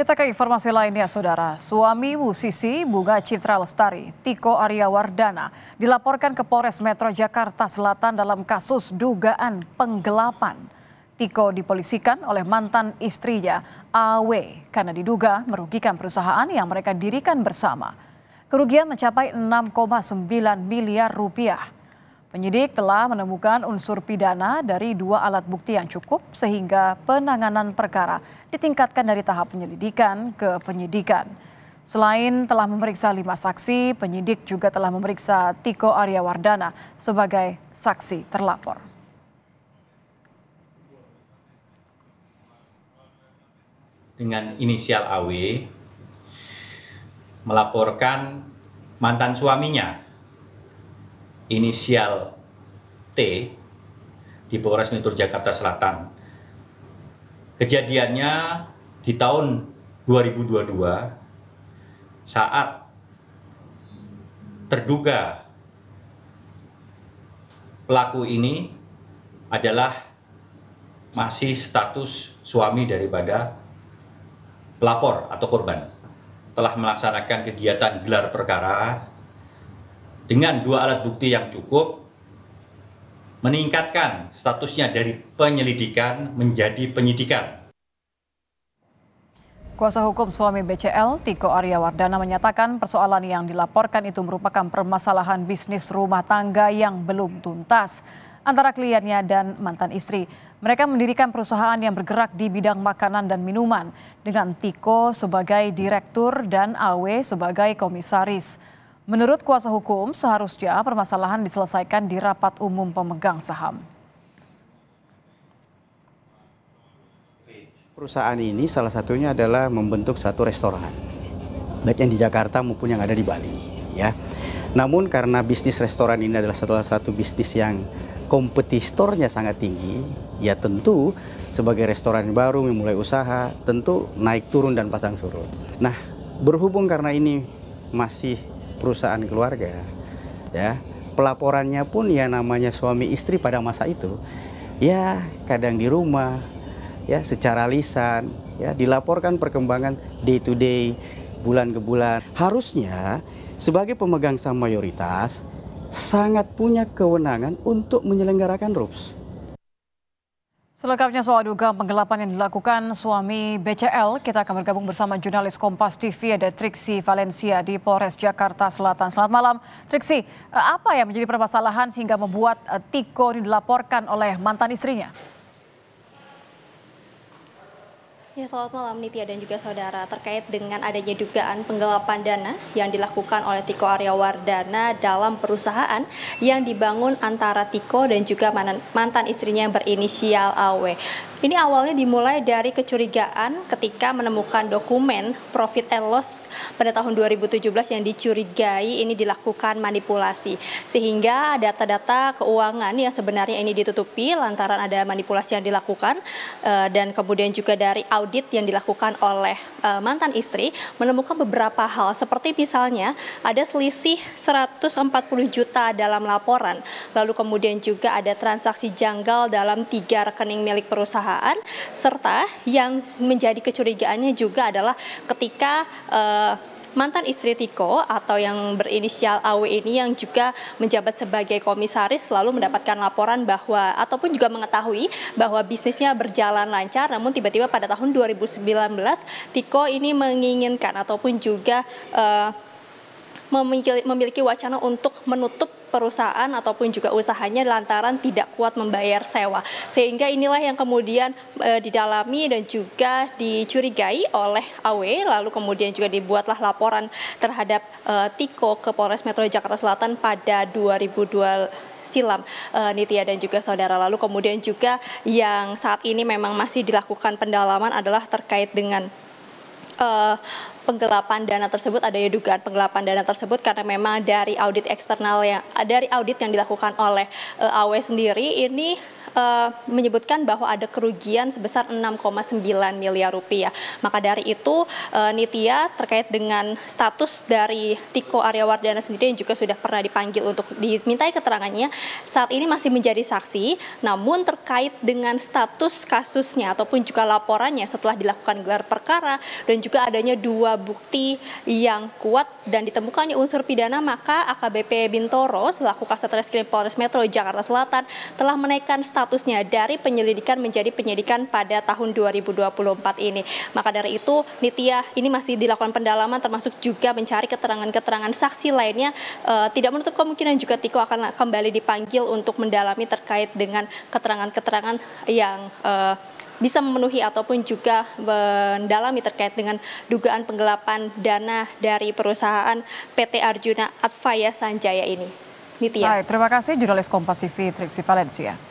Kita ke informasi lainnya, Saudara. Suami musisi Bunga Citra Lestari, Tiko Arya Wardana, dilaporkan ke Polres Metro Jakarta Selatan dalam kasus dugaan penggelapan. Tiko dipolisikan oleh mantan istrinya, AW, karena diduga merugikan perusahaan yang mereka dirikan bersama. Kerugian mencapai 6,9 miliar rupiah. Penyidik telah menemukan unsur pidana dari dua alat bukti yang cukup sehingga penanganan perkara ditingkatkan dari tahap penyelidikan ke penyidikan. Selain telah memeriksa lima saksi, penyidik juga telah memeriksa Tiko Arya Wardana sebagai saksi terlapor. Dengan inisial AW melaporkan mantan suaminya inisial T di Polres Metro Jakarta Selatan. Kejadiannya di tahun 2022 saat terduga pelaku ini adalah masih status suami daripada pelapor atau korban telah melaksanakan kegiatan gelar perkara dengan dua alat bukti yang cukup meningkatkan statusnya dari penyelidikan menjadi penyidikan. Kuasa hukum suami BCL, Tiko Arya Wardana menyatakan persoalan yang dilaporkan itu merupakan permasalahan bisnis rumah tangga yang belum tuntas antara kliennya dan mantan istri. Mereka mendirikan perusahaan yang bergerak di bidang makanan dan minuman dengan Tiko sebagai direktur dan AW sebagai komisaris. Menurut kuasa hukum, seharusnya permasalahan diselesaikan di rapat umum pemegang saham. Perusahaan ini salah satunya adalah membentuk satu restoran, baik yang di Jakarta maupun yang ada di Bali, ya. Namun karena bisnis restoran ini adalah salah satu bisnis yang kompetitornya sangat tinggi, ya tentu sebagai restoran baru memulai usaha, tentu naik turun dan pasang surut. Nah, berhubung karena ini masih perusahaan keluarga ya pelaporannya pun ya namanya suami istri pada masa itu ya kadang di rumah ya secara lisan ya dilaporkan perkembangan day to day bulan ke bulan harusnya sebagai pemegang saham mayoritas sangat punya kewenangan untuk menyelenggarakan RUPS Selengkapnya soal dugaan penggelapan yang dilakukan suami BCL, kita akan bergabung bersama jurnalis Kompas TV ada Triksi Valencia di Polres Jakarta Selatan. Selamat malam, Triksi. Eh, apa yang menjadi permasalahan sehingga membuat eh, Tiko dilaporkan oleh mantan istrinya? Ya, selamat malam Nitya dan juga saudara. Terkait dengan adanya dugaan penggelapan dana yang dilakukan oleh Tiko Arya Wardana dalam perusahaan yang dibangun antara Tiko dan juga mantan istrinya yang berinisial AW. Ini awalnya dimulai dari kecurigaan ketika menemukan dokumen profit and loss pada tahun 2017 yang dicurigai ini dilakukan manipulasi. Sehingga data-data keuangan yang sebenarnya ini ditutupi lantaran ada manipulasi yang dilakukan eh, dan kemudian juga dari audit audit yang dilakukan oleh uh, mantan istri menemukan beberapa hal seperti misalnya ada selisih 140 juta dalam laporan. Lalu kemudian juga ada transaksi janggal dalam tiga rekening milik perusahaan serta yang menjadi kecurigaannya juga adalah ketika uh, mantan istri Tiko atau yang berinisial AW ini yang juga menjabat sebagai komisaris selalu mendapatkan laporan bahwa ataupun juga mengetahui bahwa bisnisnya berjalan lancar namun tiba-tiba pada tahun 2019 Tiko ini menginginkan ataupun juga uh, memiliki wacana untuk menutup perusahaan ataupun juga usahanya lantaran tidak kuat membayar sewa. Sehingga inilah yang kemudian e, didalami dan juga dicurigai oleh AW lalu kemudian juga dibuatlah laporan terhadap e, Tiko ke Polres Metro Jakarta Selatan pada 2002 silam e, Nitya dan juga saudara lalu kemudian juga yang saat ini memang masih dilakukan pendalaman adalah terkait dengan uh, penggelapan dana tersebut ada ya dugaan penggelapan dana tersebut karena memang dari audit eksternal yang dari audit yang dilakukan oleh uh, eh, AW sendiri ini uh, menyebutkan bahwa ada kerugian sebesar 6,9 miliar rupiah. Maka dari itu uh, Nitya terkait dengan status dari Tiko Aryawardana sendiri yang juga sudah pernah dipanggil untuk dimintai keterangannya saat ini masih menjadi saksi. Namun terkait dengan status kasusnya ataupun juga laporannya setelah dilakukan gelar perkara dan juga adanya dua bukti yang kuat dan ditemukannya unsur pidana maka AKBP Bintoro selaku Kasat Reskrim Polres Metro Jakarta Selatan telah menaikkan status statusnya dari penyelidikan menjadi penyidikan pada tahun 2024 ini. Maka dari itu Nitya ini masih dilakukan pendalaman termasuk juga mencari keterangan-keterangan saksi lainnya E, tidak menutup kemungkinan juga Tiko akan kembali dipanggil untuk mendalami terkait dengan keterangan-keterangan yang e, bisa memenuhi ataupun juga mendalami terkait dengan dugaan penggelapan dana dari perusahaan PT Arjuna Advaya Sanjaya ini. Nitya. Baik, terima kasih jurnalis Kompas TV Triksi Valencia.